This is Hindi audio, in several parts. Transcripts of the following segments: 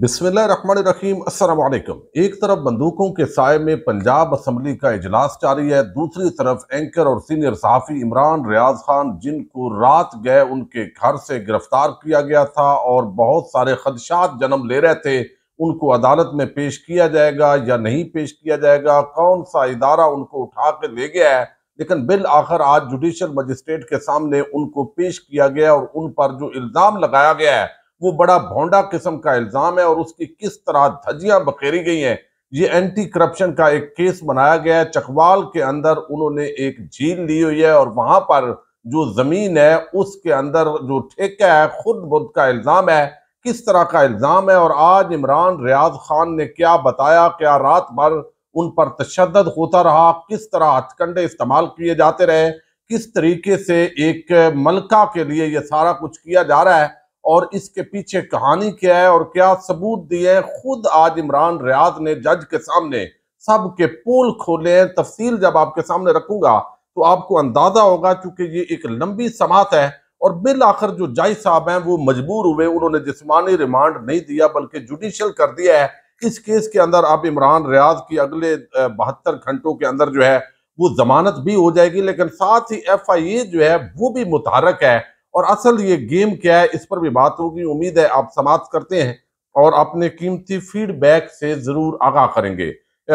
रहीम असलकम एक तरफ बंदूकों के साय में पंजाब असम्बली का इजलास जारी है दूसरी तरफ एंकर और सीनियर सहाफ़ी इमरान रियाज खान जिनको रात गए उनके घर से गिरफ्तार किया गया था और बहुत सारे खदशात जन्म ले रहे थे उनको अदालत में पेश किया जाएगा या नहीं पेश किया जाएगा कौन सा इदारा उनको उठा कर ले गया है लेकिन बिल आखिर आज जुडिशल मजिस्ट्रेट के सामने उनको पेश किया गया और उन पर जो इल्ज़ाम लगाया गया है वो बड़ा भोंडा किस्म का इल्ज़ाम है और उसकी किस तरह धजियां बखेरी गई हैं ये एंटी करप्शन का एक केस बनाया गया है चकवाल के अंदर उन्होंने एक झील ली हुई है और वहां पर जो जमीन है उसके अंदर जो ठेका है खुद बुद का इल्ज़ाम है किस तरह का इल्ज़ाम है और आज इमरान रियाज खान ने क्या बताया क्या रात भर उन पर तशद होता रहा किस तरह हथकंडे इस्तेमाल किए जाते रहे किस तरीके से एक मलका के लिए यह सारा कुछ किया जा रहा है और इसके पीछे कहानी क्या है और क्या सबूत दिए हैं खुद आज इमरान रियाज ने जज के सामने सब के पोल खोले हैं तफसील जब आपके सामने रखूंगा तो आपको अंदाजा होगा क्योंकि ये एक लंबी समात है और बिल आखिर जो जाय साहब हैं वो मजबूर हुए उन्होंने जिसमानी रिमांड नहीं दिया बल्कि जुडिशल कर दिया है इस केस के अंदर आप इमरान रियाज की अगले बहत्तर घंटों के अंदर जो है वो जमानत भी हो जाएगी लेकिन साथ ही एफ आई ए जो है वो भी मुतहरक है और असल ये गेम क्या है इस पर भी बात होगी उम्मीद है आप समाप्त करते हैं और अपने कीमती फीडबैक से ज़रूर आगाह करेंगे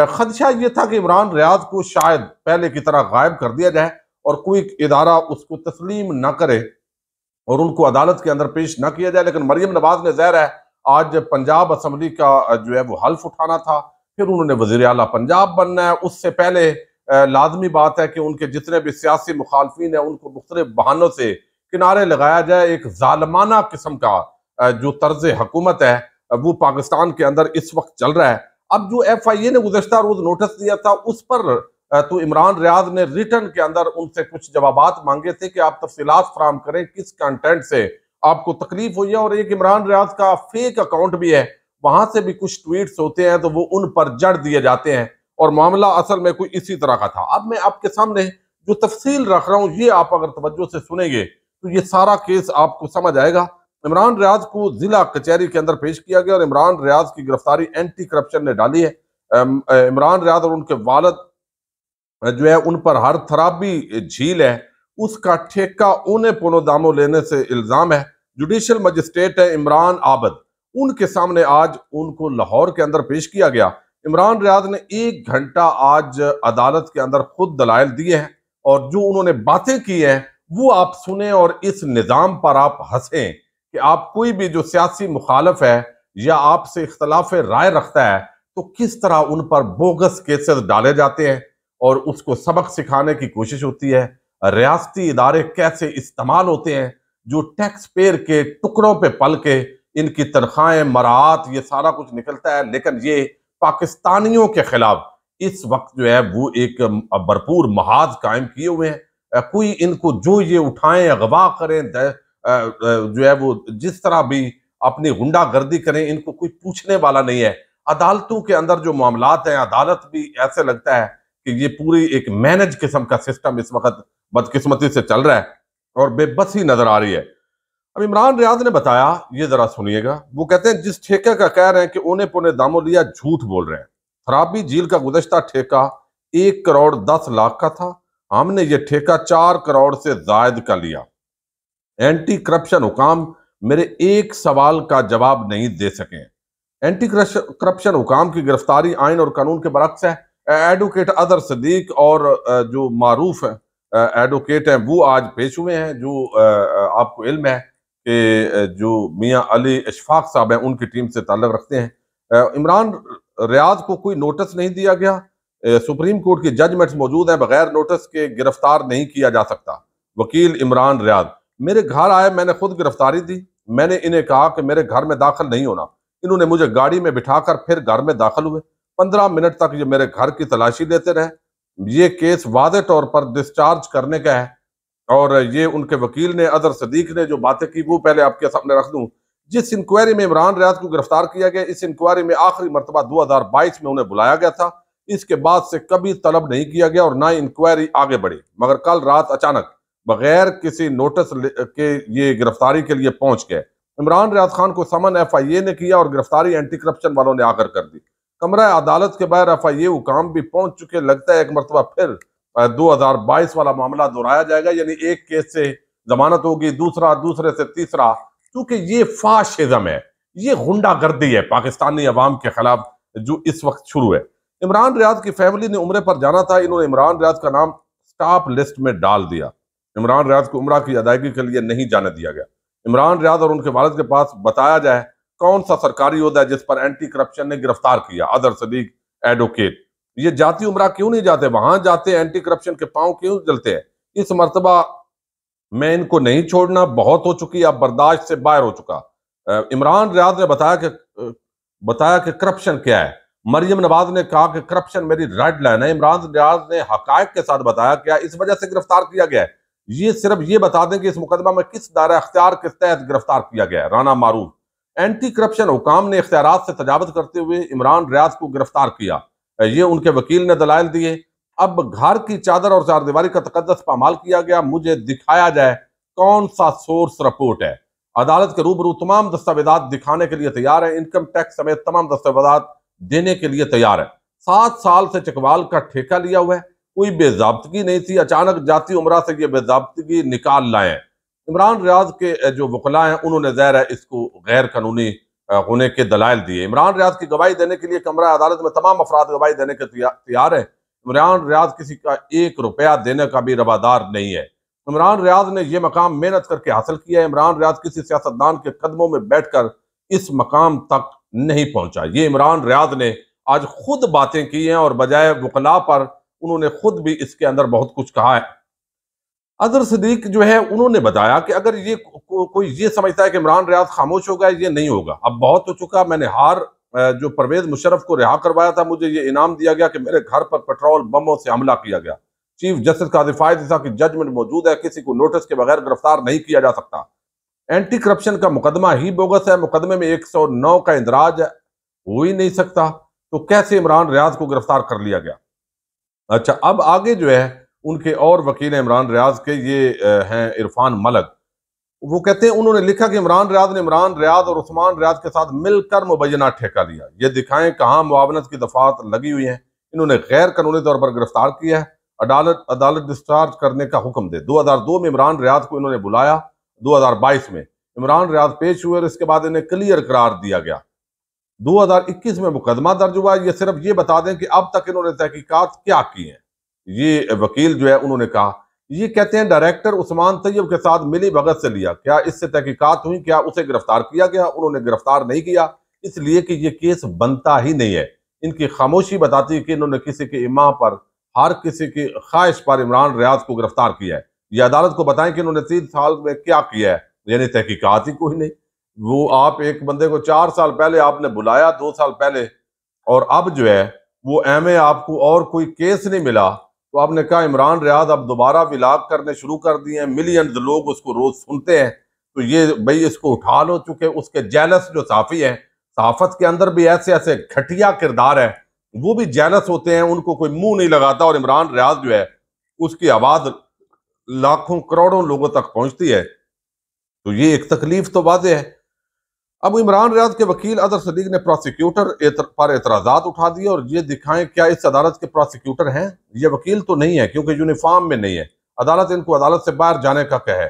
खदशा ये था कि इमरान रियाज को शायद पहले की तरह गायब कर दिया जाए और कोई इदारा उसको तस्लीम न करे और उनको अदालत के अंदर पेश न किया जाए लेकिन मरियम नवाज ने जहर है आज पंजाब असम्बली का जो है वो हल्फ उठाना था फिर उन्होंने वजीर अला पंजाब बनना है उससे पहले लाजमी बात है कि उनके जितने भी सियासी मुखालफी हैं उनको मुख्तलिफ बहानों से किनारे लगाया जाए एक जालमाना किस्म का जो तर्ज हकूमत है वो पाकिस्तान के अंदर इस वक्त चल रहा है अब जो एफ आई ए ने गुजशत रोज नोटिस दिया था उस पर तो इमरान रियाज ने रिटर्न के अंदर उनसे कुछ जवाब मांगे थे कि आप तफसी फ्राहम करें किस कंटेंट से आपको तकलीफ हुई है और एक इमरान रियाज का फेक अकाउंट भी है वहां से भी कुछ ट्वीट्स होते हैं तो वो उन पर जड़ दिए जाते हैं और मामला असल में कोई इसी तरह का था अब मैं आपके सामने जो तफसील रख रहा हूँ ये आप अगर तवज्जो से सुनेंगे तो ये सारा केस आपको समझ आएगा इमरान रियाज को जिला कचहरी के अंदर पेश किया गया और इमरान रियाज की गिरफ्तारी एंटी करप्शन ने डाली है इमरान रियाज और उनके वालद जो है उन पर हर थराबी झील है उसका ठेका ऊने पुनोदामो लेने से इल्जाम है जुडिशियल मजिस्ट्रेट है इमरान आबद उनके सामने आज उनको लाहौर के अंदर पेश किया गया इमरान रियाज ने एक घंटा आज अदालत के अंदर खुद दलायल दिए हैं और जो उन्होंने बातें की हैं वो आप सुने और इस निज़ाम पर आप हंसें कि आप कोई भी जो सियासी मुखालफ है या आपसे इख्तलाफ राय रखता है तो किस तरह उन पर बोगस केसेस डाले जाते हैं और उसको सबक सिखाने की कोशिश होती है रियाती इदारे कैसे इस्तेमाल होते हैं जो टैक्स पेयर के टुकड़ों पे पल के इनकी तनख्वाहें मराहत ये सारा कुछ निकलता है लेकिन ये पाकिस्तानियों के खिलाफ इस वक्त जो है वो एक भरपूर महाज कायम किए हुए हैं कोई इनको जो ये उठाएं अगवा करें जो है वो जिस तरह भी अपनी गुंडागर्दी करें इनको कोई पूछने वाला नहीं है अदालतों के अंदर जो मामला हैं अदालत भी ऐसे लगता है कि ये पूरी एक मैनेज किस्म का सिस्टम इस वक्त बदकिस्मती से चल रहा है और बेबसी नजर आ रही है अब इमरान रियाज ने बताया ये जरा सुनिएगा वो कहते हैं जिस ठेके का कह रहे हैं कि ओने पोने दामो लिया झूठ बोल रहे हैं खराबी झील का गुजश्ता ठेका एक करोड़ दस लाख का था हमने ये ठेका चार करोड़ से जायद का लिया एंटी करप्शन हुकाम मेरे एक सवाल का जवाब नहीं दे सके एंटी करप्शन हुकाम की गिरफ्तारी आइन और कानून के बरक्स है एडवोकेट अदर सदीक और जो मारूफ एडवोकेट हैं वो आज पेश हुए हैं जो आपको इल्म है कि जो मियाँ अली इशफाक साहब हैं उनकी टीम से ताल्लुक़ रखते हैं इमरान रियाज को कोई नोटिस नहीं दिया गया सुप्रीम कोर्ट के जजमेंट्स मौजूद हैं बगैर नोटिस के गिरफ्तार नहीं किया जा सकता वकील इमरान रियाज मेरे घर आए मैंने खुद गिरफ्तारी दी मैंने इन्हें कहा कि मेरे घर में दाखिल नहीं होना इन्होंने मुझे गाड़ी में बिठाकर फिर घर में दाखिल हुए पंद्रह मिनट तक ये मेरे घर की तलाशी लेते रहे ये केस वाज तौर पर डिस्चार्ज करने का है और ये उनके वकील ने अजहर सदीक ने जो बातें की वो पहले आपके सामने रख दूँ जिस इंक्वायरी में इमरान रियाज को गिरफ्तार किया गया इस इंक्वायरी में आखिरी मरतबा दो में उन्हें बुलाया गया था इसके बाद से कभी तलब नहीं किया गया और ना इंक्वायरी आगे बढ़ी मगर कल रात अचानक बगैर किसी नोटिस के ये गिरफ्तारी के लिए पहुंच गए इमरान रियाज खान को समन एफ आई ए ने किया और गिरफ्तारी एंटी करप्शन वालों ने आकर कर दी कमरा अदालत के बाहर एफ आई ए भी पहुंच चुके लगता है एक मरतबा फिर 2022 वाला मामला दोहराया जाएगा यानी एक केस से जमानत होगी दूसरा दूसरे से तीसरा क्योंकि ये फाशिज्म है ये गुंडागर्दी है पाकिस्तानी अवाम के खिलाफ जो इस वक्त शुरू है इमरान रियाज की फैमिली ने उम्र पर जाना था इन्होंने इमरान रियाज का नाम स्टॉप लिस्ट में डाल दिया इमरान रियाज को उम्र की अदायगी के लिए नहीं जाने दिया गया इमरान रियाज और उनके वालद के पास बताया जाए कौन सा सरकारी अहदा है जिस पर एंटी करप्शन ने गिरफ्तार किया अदर सदीक एडवोकेट ये जाती उम्र क्यों नहीं जाते वहां जाते एंटी करप्शन के पाँव क्यों जलते हैं इस मरतबा मैं इनको नहीं छोड़ना बहुत हो चुकी अब बर्दाश्त से बाहर हो चुका इमरान रियाज ने बताया कि बताया कि करप्शन क्या है मरियम नवाज ने कहा कि करप्शन मेरी रेड लाइन है इमरान रियाज ने हक के साथ बताया कि इस वजह से गिरफ्तार किया गया है ये सिर्फ ये बता दें कि इस मुकदमा में किस दायरा अख्तियार के तहत गिरफ्तार किया गया है राना मारूफ एंटी करप्शन हुकाम ने इख्तियार से तजावत करते हुए इमरान रियाज को गिरफ्तार किया ये उनके वकील ने दलाल दिए अब घर की चादर और चारदीवारी का तकदस पामाल किया गया मुझे दिखाया जाए कौन सा सोर्स रिपोर्ट है अदालत के रूबरू तमाम दस्तावेजात दिखाने के लिए तैयार है इनकम टैक्स समेत तमाम दस्तावेजात देने के लिए तैयार है सात साल से चकवाल का ठेका लिया हुआ है कोई बेजाबतगी नहीं थी अचानक जाति उम्र से ये बेजाबतगी निकाल लाए इमरान रियाज के जो वकला हैं उन्होंने जहर है इसको गैर कानूनी होने के दलाल दिए इमरान रियाज की गवाही देने के लिए कमरा अदालत में तमाम अफराद गवाही देने के तैयार है इमरान रियाज किसी का एक रुपया देने का भी रवादार नहीं है इमरान रियाज ने यह मकाम मेहनत करके हासिल किया है इमरान रियाज किसी सियासतदान के कदमों में बैठ कर इस मकाम तक नहीं पहुंचा ये इमरान रियाज ने आज खुद बातें की हैं और बजाय वकला पर उन्होंने खुद भी इसके अंदर बहुत कुछ कहा है अजहर सदीक जो है उन्होंने बताया कि अगर ये को, कोई ये समझता है कि इमरान रियाज खामोश होगा ये नहीं होगा अब बहुत हो चुका मैंने हार जो परवेज मुशरफ को रिहा करवाया था मुझे ये इनाम दिया गया कि मेरे घर पर पेट्रोल बमों से हमला किया गया चीफ जस्टिस का दिफायत की जजमेंट मौजूद है किसी को नोटिस के बगैर गिरफ्तार नहीं किया जा सकता एंटी करप्शन का मुकदमा ही बोगस है मुकदमे में 109 का इंदराज हो ही नहीं सकता तो कैसे इमरान रियाज को गिरफ्तार कर लिया गया अच्छा अब आगे जो है उनके और वकील इमरान रियाज के ये हैं इरफान मलक वो कहते हैं उन्होंने लिखा कि इमरान रियाज ने इमरान रियाज और उस्मान रियाज के साथ मिलकर मुबैना ठेका लिया ये दिखाएं कहाँ मुआवनत की दफात लगी हुई हैं इन्होंने गैर कानूनी तौर पर गिरफ्तार किया है अदालत अदालत डिस्चार्ज करने का हुक्म दे 2002 में इमरान रियाज को इन्होंने बुलाया 2022 में इमरान रियाज पेश हुए और इसके बाद इन्हें क्लियर करार दिया गया 2021 में मुकदमा दर्ज हुआ ये सिर्फ ये बता दें कि अब तक इन्होंने तहकीकत क्या की है ये वकील जो है उन्होंने कहा ये कहते हैं डायरेक्टर उस्मान तैयब के साथ मिली भगत से लिया क्या इससे तहकीकत हुई क्या उसे गिरफ्तार किया गया उन्होंने गिरफ्तार नहीं किया इसलिए कि ये केस बनता ही नहीं है इनकी खामोशी बताती है कि इन्होंने किसी के इमाम पर हर किसी की ख्वाहिश पर इमरान रियाज को गिरफ्तार किया है ये अदालत को बताएं कि उन्होंने तीन साल में क्या किया है यानी तहकीकत ही कोई नहीं वो आप एक बंदे को चार साल पहले आपने बुलाया दो साल पहले और अब जो है वो एम आपको और कोई केस नहीं मिला तो आपने कहा इमरान रियाज अब दोबारा विलाग करने शुरू कर दिए हैं मिलियन लोग उसको रोज सुनते हैं तो ये भाई इसको उठा लो चूंकि उसके जेलस जो साफी हैं साफत के अंदर भी ऐसे ऐसे घटिया किरदार हैं वो भी जेलस होते हैं उनको कोई मुंह नहीं लगाता और इमरान रियाज जो है उसकी आवाज़ लाखों करोड़ों लोगों तक पहुंचती है तो ये एक तकलीफ तो वादे है अब इमरान रियाज के वकील अदर सदीक ने प्रोसिक्यूटर एतर, पर एतराजा उठा दिए और ये दिखाएं क्या इस अदालत के प्रोसिक्यूटर हैं ये वकील तो नहीं है क्योंकि यूनिफॉर्म में नहीं है अदालत इनको अदालत से बाहर जाने का कहे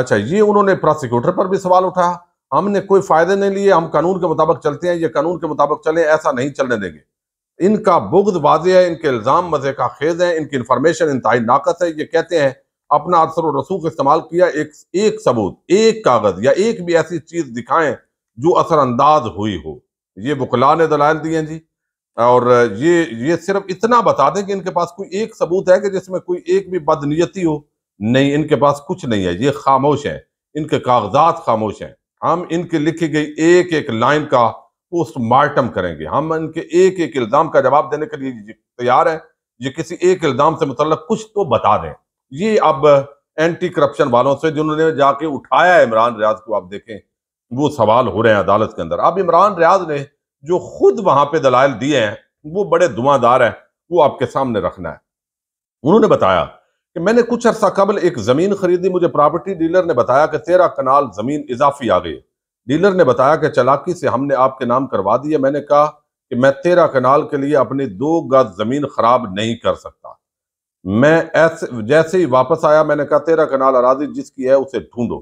अच्छा ये उन्होंने प्रोसिक्यूटर पर भी सवाल उठाया हमने कोई फायदे नहीं लिए हम कानून के मुताबिक चलते हैं ये कानून के मुताबिक चले ऐसा नहीं चलने देंगे इनका बुग्ध वाजे है इनके इल्ज़ाम मजे का खेज है इनकी इन्फॉर्मेशन इंतहाई नाकस है ये कहते हैं अपना असर और रसूख इस्तेमाल किया एक एक सबूत एक कागज या एक भी ऐसी चीज दिखाएं जो असरअंदाज हुई हो ये बुकला ने दलाल दिए जी और ये ये सिर्फ इतना बता दें कि इनके पास कोई एक सबूत है कि जिसमें कोई एक भी बदनीयती हो नहीं इनके पास कुछ नहीं है ये खामोश हैं इनके कागजात खामोश हैं हम इनके लिखी गई एक एक लाइन का पोस्टमार्टम करेंगे हम इनके एक एक इल्ज़ाम का जवाब देने के लिए तैयार हैं ये किसी एक इल्ज़ाम से मुतल कुछ तो बता दें ये अब एंटी करप्शन वालों से जिन्होंने जाके उठाया इमरान रियाज को आप देखें वो सवाल हो रहे हैं अदालत के अंदर अब इमरान रियाज ने जो खुद वहां पे दलाल दिए हैं वो बड़े धुआंधार हैं वो आपके सामने रखना है उन्होंने बताया कि मैंने कुछ अरसा कबल एक ज़मीन खरीदी मुझे प्रॉपर्टी डीलर ने बताया कि तेरा कनाल ज़मीन इजाफी आ गई डीलर ने बताया कि चलाकी से हमने आपके नाम करवा दिया मैंने कहा कि मैं तेरा कनाल के लिए अपनी दो गज ज़मीन खराब नहीं कर सकता मैं ऐसे जैसे ही वापस आया मैंने कहा तेरा कनाल अराजी जिसकी है उसे ढूंढो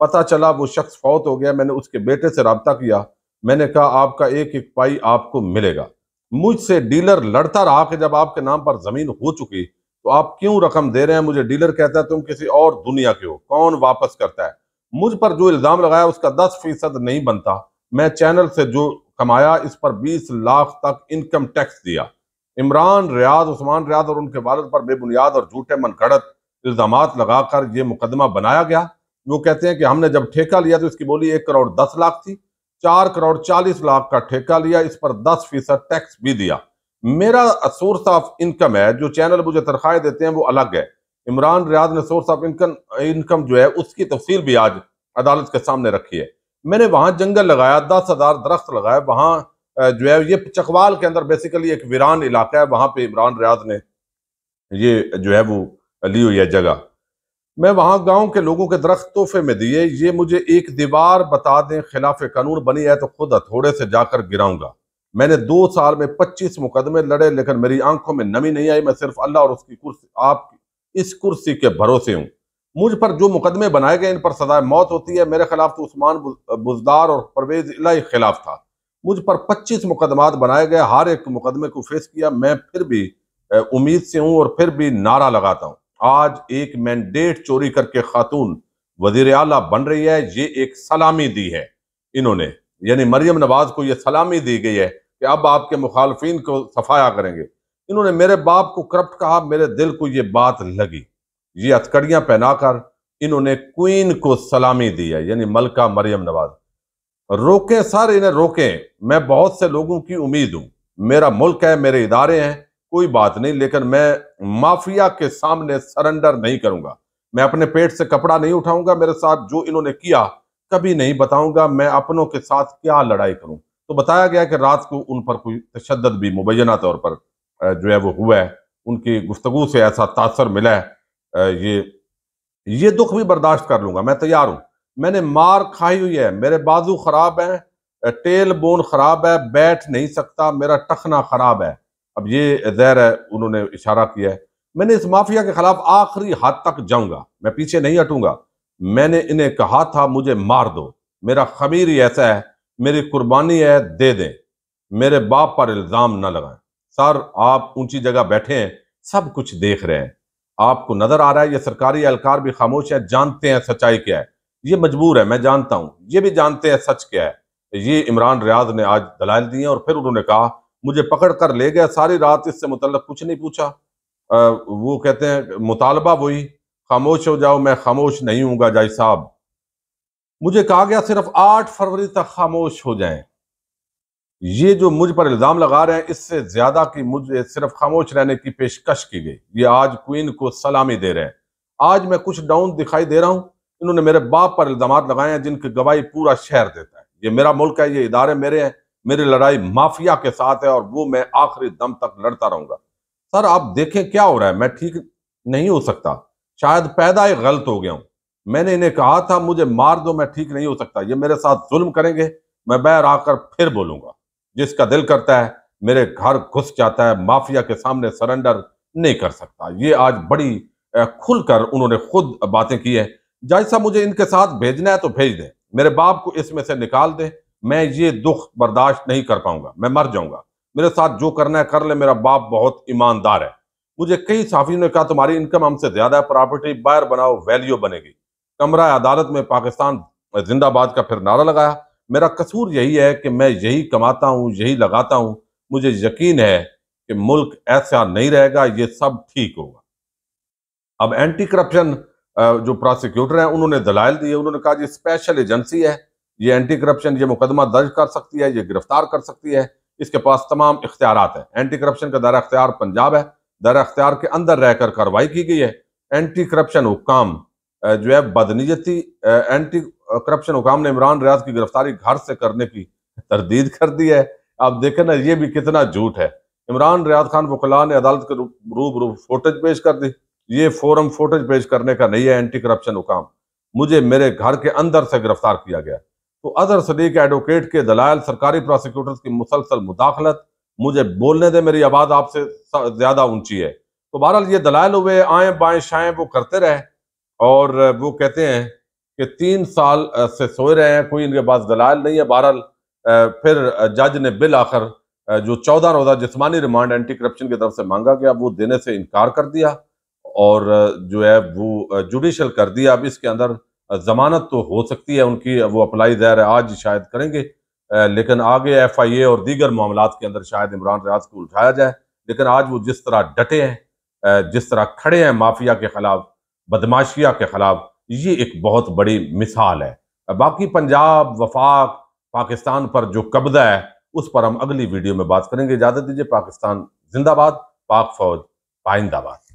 पता चला वो शख्स फौत हो गया मैंने उसके बेटे से रबता किया मैंने कहा आपका एक एक पाई आपको मिलेगा मुझसे डीलर लड़ता रहा कि जब आपके नाम पर जमीन हो चुकी तो आप क्यों रकम दे रहे हैं मुझे डीलर कहता है तुम किसी और दुनिया के हो कौन वापस करता है मुझ पर जो इल्ज़ाम लगाया उसका दस फीसद नहीं बनता मैं चैनल से जो कमाया इस पर बीस लाख तक इनकम टैक्स दिया इमरान रियाज उस्मान रियाज और उनके वालद पर बेबुनियाद और झूठे मनगढ़त इल्ज़ाम लगाकर ये मुकदमा बनाया गया वो कहते हैं कि हमने जब ठेका लिया तो इसकी बोली एक करोड़ दस लाख थी चार करोड़ चालीस लाख का ठेका लिया इस पर दस फीसद टैक्स भी दिया मेरा सोर्स ऑफ इनकम है जो चैनल मुझे तनख्वाहें देते हैं वो अलग है इमरान रियाज ने सोर्स ऑफ इनकम इनकम जो है उसकी तफसील भी आज अदालत के सामने रखी है मैंने वहां जंगल लगाया दस हजार दरख्त लगाए वहां जो है ये चकवाल के अंदर बेसिकली एक वीरान इलाका है वहां पे इमरान रियाज ने ये जो है वो ली हुई है जगह मैं वहां गांव के लोगों के दरख्त तोहफे में दिए ये मुझे एक दीवार बता दें खिलाफ कानून बनी है तो खुद अथोड़े से जाकर गिराऊंगा मैंने दो साल में पच्चीस मुकदमे लड़े लेकिन मेरी आंखों में नमी नहीं आई मैं सिर्फ अल्लाह और उसकी कुर्सी आप इस कुर्सी के भरोसे हूँ मुझ पर जो मुकदमे बनाए गए इन पर सजाए मौत होती है मेरे खिलाफ तो उस्मान बुजदार और परवेज इलाही खिलाफ था मुझ पर 25 मुकदमात बनाए गए हर एक मुकदमे को फेस किया मैं फिर भी उम्मीद से हूँ और फिर भी नारा लगाता हूँ आज एक मैंडेट चोरी करके खातून वजीर अला बन रही है ये एक सलामी दी है इन्होंने यानी मरियम नवाज को यह सलामी दी गई है कि अब आपके मुखालफन को सफाया करेंगे इन्होंने मेरे बाप को करप्ट कहा मेरे दिल को ये बात लगी ये हथकड़ियाँ पहनाकर इन्होंने क्वीन को सलामी दी है यानी मलका मरियम नवाज रोके सर इन्हें रोके मैं बहुत से लोगों की उम्मीद हूं मेरा मुल्क है मेरे इदारे हैं कोई बात नहीं लेकिन मैं माफिया के सामने सरेंडर नहीं करूंगा मैं अपने पेट से कपड़ा नहीं उठाऊंगा मेरे साथ जो इन्होंने किया कभी नहीं बताऊंगा मैं अपनों के साथ क्या लड़ाई करूं तो बताया गया कि रात को उन पर कोई तशद भी मुबैना तौर पर जो है वो हुआ है उनकी गुफ्तगु से ऐसा तासर मिला है ये ये दुख भी बर्दाश्त कर लूंगा मैं तैयार हूं मैंने मार खाई हुई है मेरे बाजू खराब है टेल बोन खराब है बैठ नहीं सकता मेरा टखना खराब है अब ये जहर है उन्होंने इशारा किया है मैंने इस माफिया के खिलाफ आखिरी हद तक जाऊंगा मैं पीछे नहीं हटूंगा मैंने इन्हें कहा था मुझे मार दो मेरा खमीर ही ऐसा है मेरी कुर्बानी है दे दें मेरे बाप पर इल्ज़ाम ना लगाएं सर आप ऊंची जगह बैठे हैं सब कुछ देख रहे हैं आपको नजर आ रहा है ये सरकारी एहलकार भी खामोश है जानते हैं सच्चाई क्या है ये मजबूर है मैं जानता हूँ ये भी जानते हैं सच क्या है ये इमरान रियाज ने आज दलाल दिए और फिर उन्होंने कहा मुझे पकड़ कर ले गया सारी रात इससे मतलब कुछ नहीं पूछा आ, वो कहते हैं मुतालबा वही खामोश हो जाओ मैं खामोश नहीं हूँ जाय साहब मुझे कहा गया सिर्फ आठ फरवरी तक खामोश हो जाए ये जो मुझ पर इल्ज़ाम लगा रहे हैं इससे ज़्यादा की मुझे सिर्फ खामोश रहने की पेशकश की गई ये आज क्वीन को सलामी दे रहे हैं आज मैं कुछ डाउन दिखाई दे रहा हूं इन्होंने मेरे बाप पर इल्जाम लगाए हैं जिनकी गवाही पूरा शहर देता है ये मेरा मुल्क है ये इदारे मेरे हैं मेरी लड़ाई माफिया के साथ है और वो मैं आखिरी दम तक लड़ता रहूंगा सर आप देखें क्या हो रहा है मैं ठीक नहीं हो सकता शायद पैदा ही गलत हो गया हूं मैंने इन्हें कहा था मुझे मार दो मैं ठीक नहीं हो सकता ये मेरे साथ जुल्म करेंगे मैं बैर आकर फिर बोलूंगा जिसका दिल करता है मेरे घर घुस जाता है माफिया के सामने सरेंडर नहीं कर सकता ये आज बड़ी खुलकर उन्होंने खुद बातें की है जज साहब मुझे इनके साथ भेजना है तो भेज दें मेरे बाप को इसमें से निकाल दें मैं ये दुख बर्दाश्त नहीं कर पाऊंगा मैं मर जाऊंगा मेरे साथ जो करना है कर ले मेरा बाप बहुत ईमानदार है मुझे कई साफियों ने कहा तुम्हारी इनकम हमसे ज्यादा है प्रॉपर्टी बायर बनाओ वैल्यू बनेगी कमरा अदालत में पाकिस्तान जिंदाबाद का फिर नारा लगाया मेरा कसूर यही है कि मैं यही कमाता हूँ यही लगाता हूँ मुझे यकीन है कि मुल्क ऐसा नहीं रहेगा ये सब ठीक होगा अब एंटी करप्शन जो प्रोसिक्यूटर हैं उन्होंने दलाइल दिए उन्होंने कहा जी स्पेशल एजेंसी है ये एंटी करप्शन ये मुकदमा दर्ज कर सकती है ये गिरफ्तार कर सकती है इसके पास तमाम इख्तियार हैं एंटी करप्शन का दायरा अख्तियार पंजाब है दायरा अख्तियार के अंदर रहकर कार्रवाई की गई है एंटी करप्शन हुकाम जो है बदनीयती एंटी करप्शन हुकाम ने इमरान रियाज की गिरफ्तारी घर से करने की तरदीद कर दी है आप देखें ना ये भी कितना झूठ है इमरान रियाज खान वकला ने अदालत के रूबरू फोटेज पेश कर दी ये फोरम फोटेज पेश करने का नहीं है एंटी करप्शन हुकाम मुझे मेरे घर के अंदर से गिरफ्तार किया गया तो अजहर सदीक एडवोकेट के दलाल सरकारी प्रोसिक्यूटर्स की मुसलसल मुदाखलत मुझे बोलने दे मेरी आवाज़ आपसे ज़्यादा ऊंची है तो बहरहाल ये दलाल हुए आएँ बाएँ शाएँ वो करते रहे और वो कहते हैं कि तीन साल से सोए रहे हैं कोई इनके पास दलाल नहीं है बहरहाल फिर जज ने बिल आखिर जो चौदह रोज़ा जिसमानी रिमांड एंटी करप्शन की तरफ से मांगा गया वो देने से इनकार कर दिया और जो है वो जुडिशल कर दिया अब इसके अंदर जमानत तो हो सकती है उनकी वो अप्लाई जहर आज शायद करेंगे लेकिन आगे एफ आई ए और दीगर मामला के अंदर शायद इमरान रियाज को उठाया जाए लेकिन आज वो जिस तरह डटे हैं जिस तरह खड़े हैं माफिया के खिलाफ बदमाशिया के खिलाफ ये एक बहुत बड़ी मिसाल है बाकी पंजाब वफाक पाकिस्तान पर जो कब्जा है उस पर हम अगली वीडियो में बात करेंगे इजाज़त दीजिए पाकिस्तान जिंदाबाद पाक फौज पाइंदाबाद